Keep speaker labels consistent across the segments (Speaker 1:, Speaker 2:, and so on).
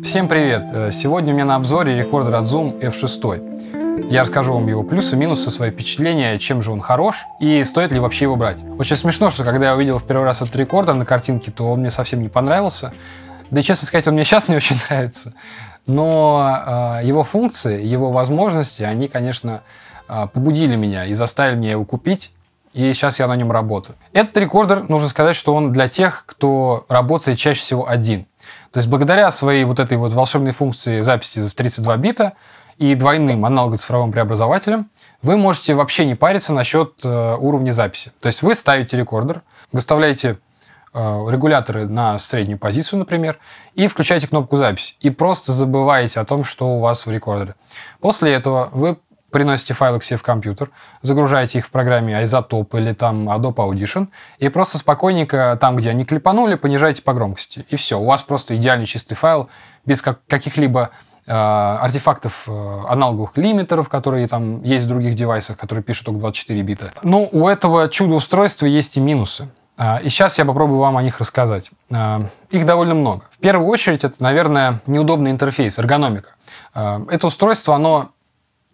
Speaker 1: Всем привет! Э, сегодня у меня на обзоре рекордер от Zoom F6. Я расскажу вам его плюсы, минусы, свои впечатления, чем же он хорош и стоит ли вообще его брать. Очень смешно, что когда я увидел в первый раз этот рекордер на картинке, то он мне совсем не понравился. Да и, честно сказать, он мне сейчас не очень нравится. Но э, его функции, его возможности, они, конечно, э, побудили меня и заставили меня его купить и сейчас я на нем работаю. Этот рекордер, нужно сказать, что он для тех, кто работает чаще всего один. То есть благодаря своей вот этой вот волшебной функции записи в 32 бита и двойным аналогоцифровым цифровым преобразователем вы можете вообще не париться насчет э, уровня записи. То есть вы ставите рекордер, выставляете э, регуляторы на среднюю позицию, например, и включаете кнопку запись. И просто забываете о том, что у вас в рекордере. После этого вы приносите файлы к себе в компьютер, загружаете их в программе Isotope или там Adobe Audition, и просто спокойненько там, где они клепанули, понижаете по громкости. И все, у вас просто идеальный чистый файл, без как каких-либо э, артефактов э, аналоговых лимитеров, которые там есть в других девайсах, которые пишут только 24 бита. Но ну, у этого чудо-устройства есть и минусы. А, и сейчас я попробую вам о них рассказать. А, их довольно много. В первую очередь, это, наверное, неудобный интерфейс, эргономика. А, это устройство, оно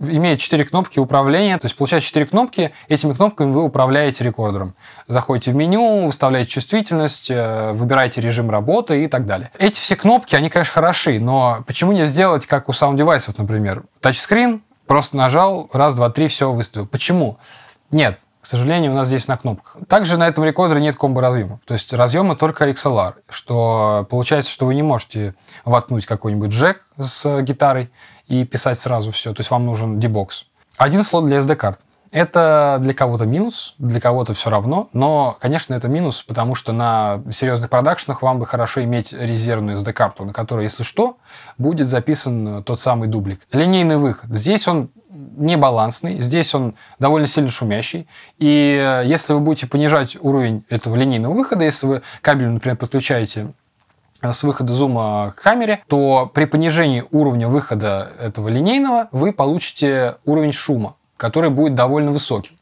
Speaker 1: имеет четыре кнопки управления. То есть, получая четыре кнопки, этими кнопками вы управляете рекордером. Заходите в меню, выставляете чувствительность, э, выбираете режим работы и так далее. Эти все кнопки, они, конечно, хороши, но почему не сделать, как у саунд-девайсов, например, тачскрин, просто нажал, раз, два, три, все, выставил. Почему? Нет, к сожалению, у нас здесь на кнопках. Также на этом рекордере нет комбо разъемов. То есть разъемы только XLR, что получается, что вы не можете воткнуть какой-нибудь джек с гитарой и писать сразу все. То есть вам нужен дебокс. Один слот для SD-карт. Это для кого-то минус, для кого-то все равно, но, конечно, это минус, потому что на серьезных продакшенах вам бы хорошо иметь резервную SD-карту, на которой, если что, будет записан тот самый дублик. Линейный выход. Здесь он не балансный, здесь он довольно сильно шумящий, и э, если вы будете понижать уровень этого линейного выхода, если вы кабель, например, подключаете Э, с выхода зума к камере, то при понижении уровня выхода этого линейного вы получите уровень шума, который будет довольно высоким.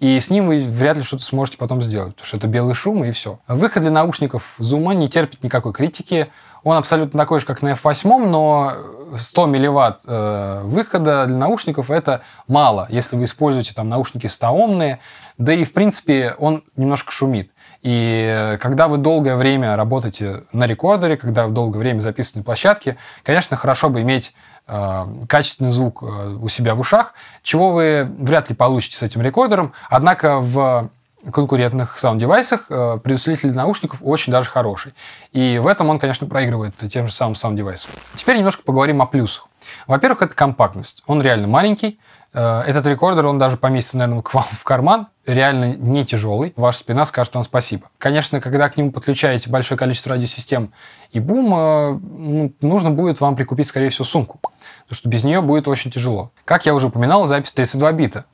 Speaker 1: И с ним вы вряд ли что-то сможете потом сделать, потому что это белый шум и все. Выход для наушников зума не терпит никакой критики. Он абсолютно такой же, как на F8, но 100 милливатт э, выхода для наушников это мало, если вы используете там наушники 100 омные, да и в принципе он немножко шумит. И э, когда вы долгое время работаете на рекордере, когда вы долгое время записываете на площадке, конечно, хорошо бы иметь э, качественный звук э, у себя в ушах, чего вы вряд ли получите с этим рекордером. Однако в конкурентных саунд-девайсах э, предусилитель наушников очень даже хороший. И в этом он, конечно, проигрывает тем же самым саунд-девайсам. Теперь немножко поговорим о плюсах. Во-первых, это компактность. Он реально маленький. Э, этот рекордер, он даже поместится, наверное, к вам в карман. Реально не тяжелый. Ваша спина скажет вам спасибо. Конечно, когда к нему подключаете большое количество радиосистем и бум, э, ну, нужно будет вам прикупить, скорее всего, сумку. Потому что без нее будет очень тяжело. Как я уже упоминал, запись 32 бита.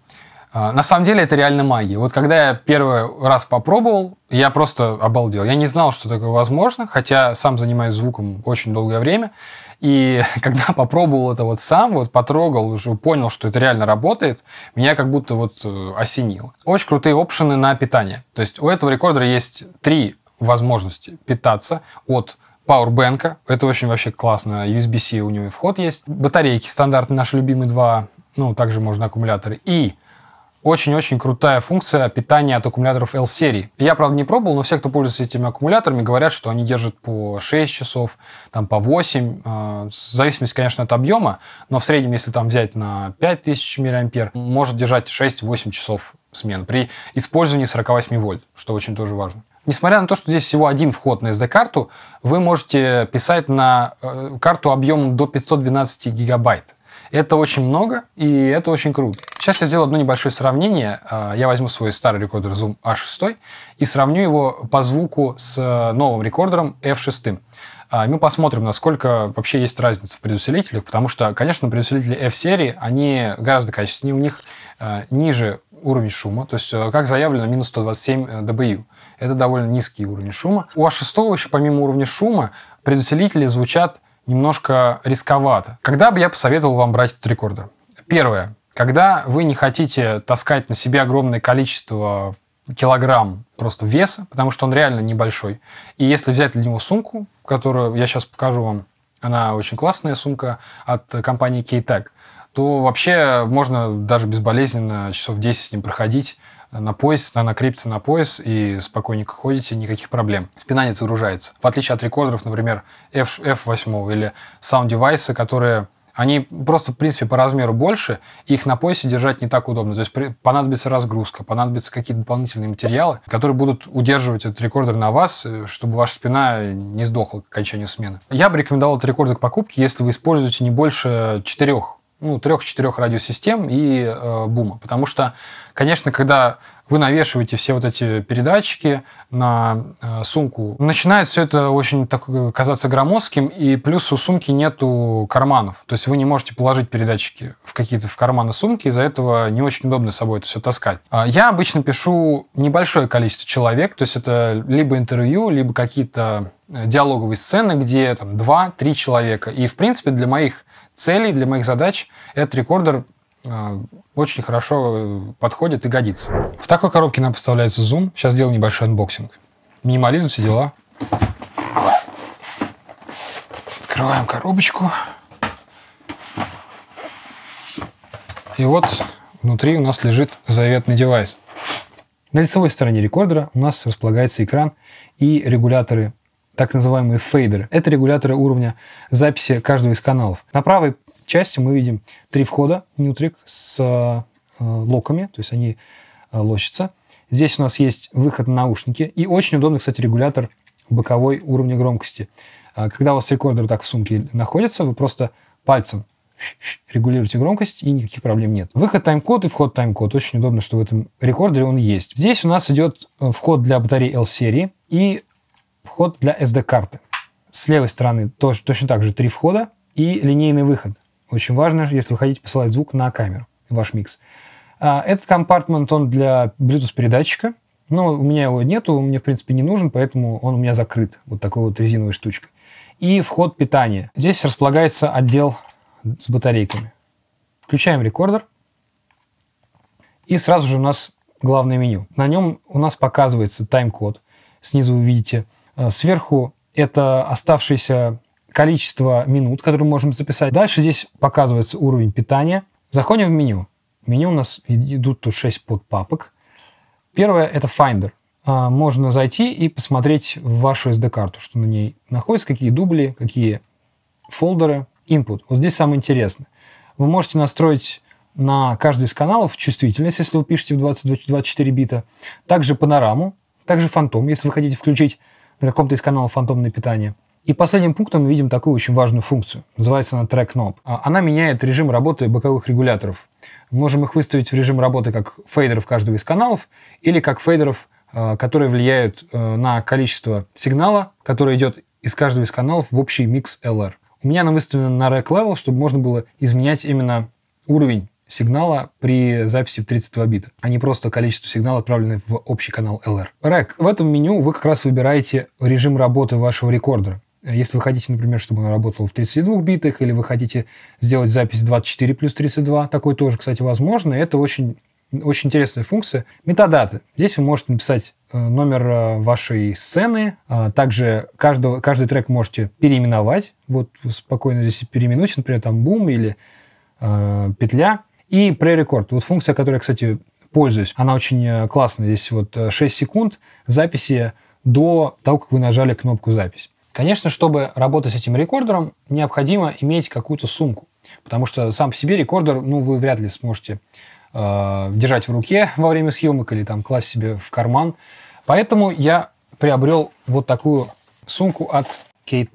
Speaker 1: А, на самом деле это реально магия. Вот когда я первый раз попробовал, я просто обалдел. Я не знал, что такое возможно, хотя сам занимаюсь звуком очень долгое время. И когда попробовал это вот сам, вот потрогал, уже понял, что это реально работает, меня как будто вот э, осенило. Очень крутые опшены на питание. То есть у этого рекордера есть три возможности питаться от Powerbank, это очень вообще классно, USB-C у него и вход есть, батарейки стандартные, наши любимые два, ну, также можно аккумуляторы, и очень-очень крутая функция питания от аккумуляторов L-серии. Я, правда, не пробовал, но все, кто пользуется этими аккумуляторами, говорят, что они держат по 6 часов, там по 8, э, в зависимости, конечно, от объема, но в среднем, если там взять на 5000 мА, может держать 6-8 часов смен при использовании 48 вольт, что очень тоже важно. Несмотря на то, что здесь всего один вход на SD-карту, вы можете писать на э, карту объемом до 512 гигабайт. Это очень много, и это очень круто. Сейчас я сделаю одно небольшое сравнение. А, я возьму свой старый рекордер Zoom A6 а и сравню его по звуку с э, новым рекордером F6. А, мы посмотрим, насколько вообще есть разница в предусилителях, потому что, конечно, предусилители F-серии, они гораздо качественнее, у них ниже уровень шума, то есть, э, как заявлено, минус 127 dBU. Э, это довольно низкий уровень шума. У А6 еще, помимо уровня шума, предусилители звучат немножко рисковато. Когда бы я посоветовал вам брать этот рекордер? Первое. Когда вы не хотите таскать на себе огромное количество килограмм просто веса, потому что он реально небольшой. И если взять для него сумку, которую я сейчас покажу вам, она очень классная сумка от компании k то вообще можно даже безболезненно часов 10 с ним проходить э, на пояс, она крепится на пояс и спокойненько ходите, никаких проблем. Спина не загружается. В отличие от рекордеров, например, F, F8 или Sound девайсы которые они просто, в принципе, по размеру больше, их на поясе держать не так удобно. То есть понадобится разгрузка, понадобятся какие-то дополнительные материалы, которые будут удерживать этот рекордер на вас, э, чтобы ваша спина не сдохла к окончанию смены. Я бы рекомендовал этот рекордер к покупке, если вы используете не больше четырех ну, трех-четырех радиосистем и э, бума. Потому что, конечно, когда вы навешиваете все вот эти передатчики на э, сумку, начинает все это очень так, э, казаться громоздким, и плюс у сумки нету карманов. То есть вы не можете положить передатчики в какие-то в карманы сумки, из-за этого не очень удобно с собой это все таскать. А я обычно пишу небольшое количество человек, то есть это либо интервью, либо какие-то э, диалоговые сцены, где там два-три человека. И, в принципе, для моих целей, для моих задач этот рекордер э, очень хорошо э, подходит и годится. В такой коробке нам поставляется зум. Сейчас сделаем небольшой анбоксинг. Минимализм, все дела. Открываем коробочку. И вот внутри у нас лежит заветный девайс. На лицевой стороне рекордера у нас располагается экран и регуляторы так называемые фейдеры. Это регуляторы уровня записи каждого из каналов. На правой части мы видим три входа Newtrick с э, локами, то есть они э, лощатся. Здесь у нас есть выход на наушники и очень удобный, кстати, регулятор боковой уровня громкости. Э, когда у вас рекордер так в сумке находится, вы просто пальцем регулируете громкость, и никаких проблем нет. Выход тайм-код и вход тайм-код. Очень удобно, что в этом рекордере он есть. Здесь у нас идет вход для батареи L-серии и вход для SD-карты. С левой стороны тоже, точно так же три входа и линейный выход. Очень важно, если вы хотите посылать звук на камеру, ваш микс. А, этот компартмент, он для Bluetooth-передатчика. Но у меня его нету, он мне, в принципе, не нужен, поэтому он у меня закрыт вот такой вот резиновой штучкой. И вход питания. Здесь располагается отдел с батарейками. Включаем рекордер. И сразу же у нас главное меню. На нем у нас показывается тайм-код. Снизу вы видите Э, сверху это оставшееся количество минут, которые мы можем записать. Дальше здесь показывается уровень питания. Заходим в меню. В меню у нас идут тут 6 подпапок. Первое – это Finder. Э, можно зайти и посмотреть вашу SD-карту, что на ней находится, какие дубли, какие фолдеры, input. Вот здесь самое интересное. Вы можете настроить на каждый из каналов чувствительность, если вы пишете в 20, 24 бита, также панораму, также фантом, если вы хотите включить на каком-то из каналов фантомное питание. И последним пунктом мы видим такую очень важную функцию. Называется она Track Knob. А она меняет режим работы боковых регуляторов. Мы можем их выставить в режим работы как фейдеров каждого из каналов или как фейдеров, э, которые влияют э, на количество сигнала, который идет из каждого из каналов в общий микс LR. У меня она выставлена на Rack Level, чтобы можно было изменять именно уровень сигнала при записи в 32 бита, а не просто количество сигнала, отправленных в общий канал LR. Рек. В этом меню вы как раз выбираете режим работы вашего рекордера. Э, если вы хотите, например, чтобы он работал в 32 битах, или вы хотите сделать запись 24 плюс 32, такой тоже, кстати, возможно. Это очень, очень интересная функция. Метадаты. Здесь вы можете написать э, номер э, вашей сцены. А также каждого, каждый трек можете переименовать. Вот спокойно здесь переименуйте, например, там бум или э, петля. И пререкорд. Вот функция, которой я, кстати, пользуюсь. Она очень э, классная. Здесь вот 6 э, секунд записи до того, как вы нажали кнопку «Запись». Конечно, чтобы работать с этим рекордером, необходимо иметь какую-то сумку. Потому что сам по себе рекордер, ну, вы вряд ли сможете э, держать в руке во время съемок или там класть себе в карман. Поэтому я приобрел вот такую сумку от k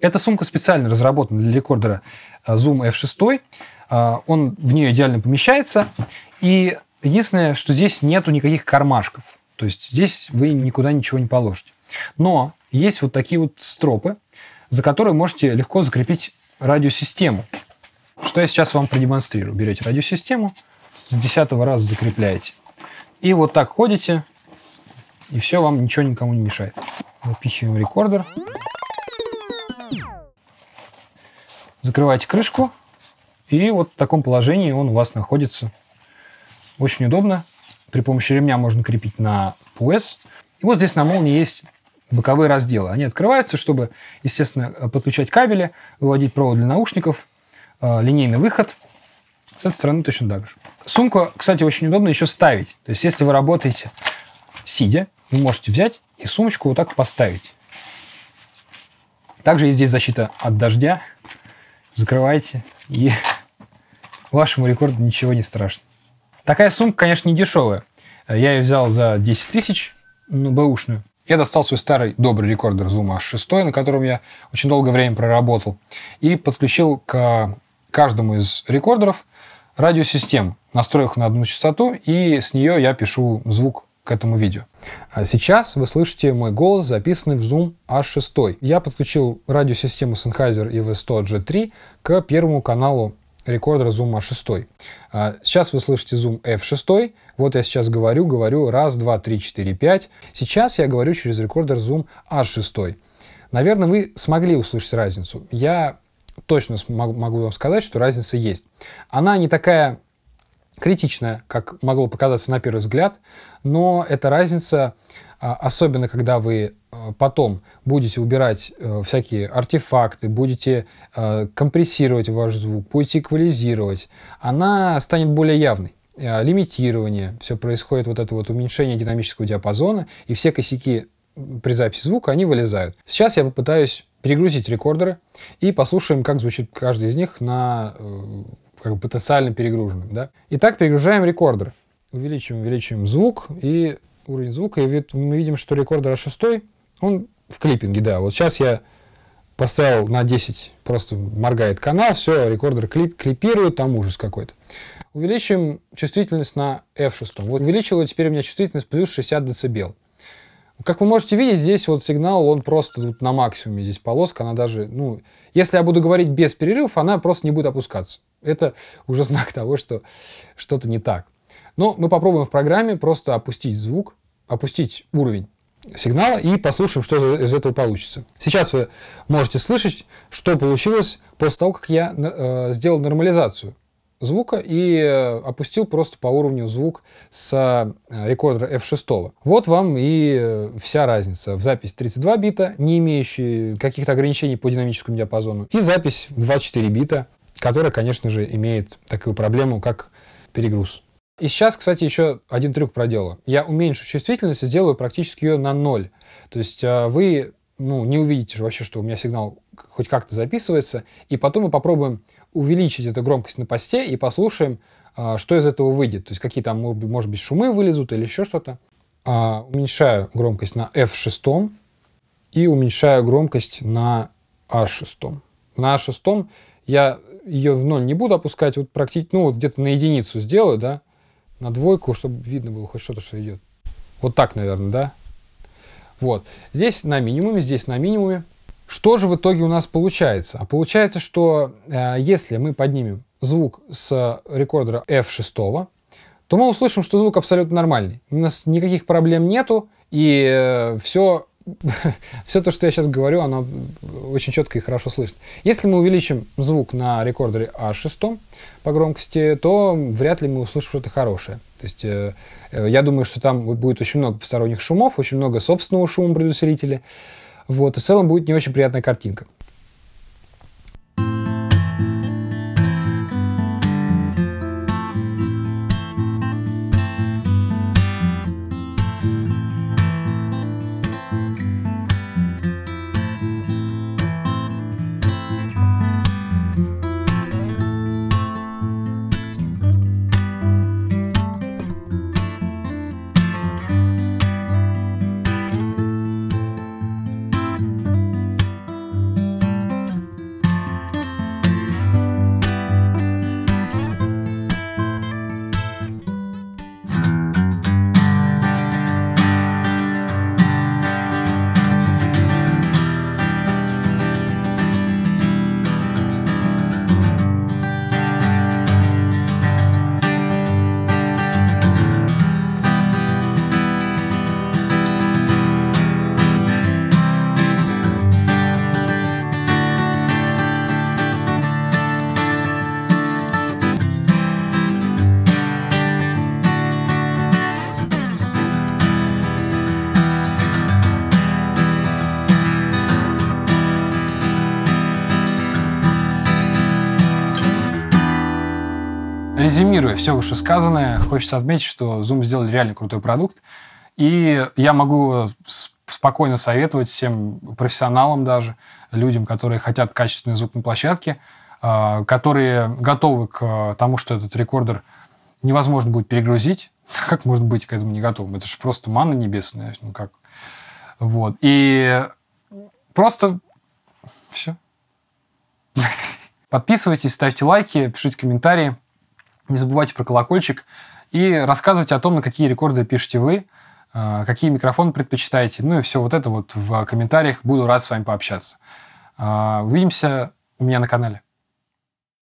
Speaker 1: Эта сумка специально разработана для рекордера э, Zoom F6. А, он в нее идеально помещается. И единственное, что здесь нету никаких кармашков. То есть здесь вы никуда ничего не положите. Но есть вот такие вот стропы, за которые можете легко закрепить радиосистему. Что я сейчас вам продемонстрирую. Берете радиосистему, с десятого раза закрепляете. И вот так ходите, и все, вам ничего никому не мешает. Запихиваем рекордер. Закрываете крышку, и вот в таком положении он у вас находится. Очень удобно. При помощи ремня можно крепить на пояс. И вот здесь на молнии есть боковые разделы. Они открываются, чтобы, естественно, э, подключать кабели, выводить провод для наушников, э, линейный выход. С этой стороны точно так же. Сумку, кстати, очень удобно еще ставить. То есть, если вы работаете сидя, вы можете взять и сумочку вот так поставить. Также есть здесь защита от дождя. Закрываете и вашему рекорду ничего не страшно. Такая сумка, конечно, не дешевая. Я ее взял за 10 тысяч, ну, бэушную. Я достал свой старый добрый рекордер Zoom H6, на котором я очень долгое время проработал, и подключил к каждому из рекордеров радиосистему, настроил их на одну частоту, и с нее я пишу звук к этому видео. А сейчас вы слышите мой голос, записанный в Zoom H6. А я подключил радиосистему Sennheiser EV100G3 к первому каналу рекордер зума 6. А, сейчас вы слышите зум F6. Вот я сейчас говорю, говорю раз, два, три, четыре, пять. Сейчас я говорю через рекордер зум H6. А Наверное, вы смогли услышать разницу. Я точно могу вам сказать, что разница есть. Она не такая критичная, как могло показаться на первый взгляд, но эта разница, а, особенно когда вы э, потом будете убирать э, всякие артефакты, будете э, компрессировать ваш звук, будете эквализировать, она станет более явной лимитирование, все происходит вот это вот уменьшение динамического диапазона, и все косяки при записи звука, они вылезают. Сейчас я попытаюсь перегрузить рекордеры и послушаем, как звучит каждый из них на как бы потенциально перегруженным. Да? Итак, перегружаем рекордер. Увеличиваем, увеличиваем звук и уровень звука. И мы видим, что рекордер А6, он в клиппинге, да. Вот сейчас я поставил на 10, просто моргает канал, все, рекордер клип, клипирует, там ужас какой-то. Увеличим чувствительность на F6. Вот увеличила теперь у меня чувствительность плюс 60 дБ. Как вы можете видеть, здесь вот сигнал, он просто тут на максимуме, здесь полоска, она даже, ну, если я буду говорить без перерывов, она просто не будет опускаться это уже знак того, что что-то не так. Но мы попробуем в программе просто опустить звук, опустить уровень сигнала и послушаем, что из этого получится. Сейчас вы можете слышать, что получилось после того, как я э, сделал нормализацию звука и э, опустил просто по уровню звук с э, рекордера F6. Вот вам и э, вся разница. В запись 32 бита, не имеющей каких-то ограничений по динамическому диапазону, и запись 24 бита которая, конечно же, имеет такую проблему, как перегруз. И сейчас, кстати, еще один трюк проделал. Я уменьшу чувствительность и сделаю практически ее на ноль. То есть э, вы ну, не увидите же вообще, что у меня сигнал хоть как-то записывается. И потом мы попробуем увеличить эту громкость на посте и послушаем, э, что из этого выйдет. То есть какие там, может быть, шумы вылезут или еще что-то. А, уменьшаю громкость на F6 и уменьшаю громкость на H6. А на H6 а я ее в ноль не буду опускать, вот практически, ну, вот где-то на единицу сделаю, да, на двойку, чтобы видно было хоть что-то, что идет. Вот так, наверное, да? Вот. Здесь на минимуме, здесь на минимуме. Что же в итоге у нас получается? А получается, что э, если мы поднимем звук с рекордера F6, то мы услышим, что звук абсолютно нормальный. У нас никаких проблем нету, и э, все все то, что я сейчас говорю, оно очень четко и хорошо слышно. Если мы увеличим звук на рекордере А6 по громкости, то вряд ли мы услышим что-то хорошее. То есть э, э я думаю, что там будет очень много посторонних шумов, очень много собственного шума предусилителя. Вот, и в целом будет не очень приятная картинка. Резюмируя все сказанное, хочется отметить, что Zoom сделали реально крутой продукт. И я могу э, спокойно советовать всем профессионалам даже, людям, которые хотят качественный звук на площадке, э, которые готовы к э, тому, что этот рекордер невозможно будет перегрузить. Как может быть к этому не готовым? Это же просто мана небесная. Ну как? Вот. И просто все. Подписывайтесь, ставьте лайки, пишите комментарии. Не забывайте про колокольчик и рассказывайте о том, на какие рекорды пишете вы, э, какие микрофоны предпочитаете. Ну и все вот это вот в комментариях. Буду рад с вами пообщаться. Э, увидимся у меня на канале.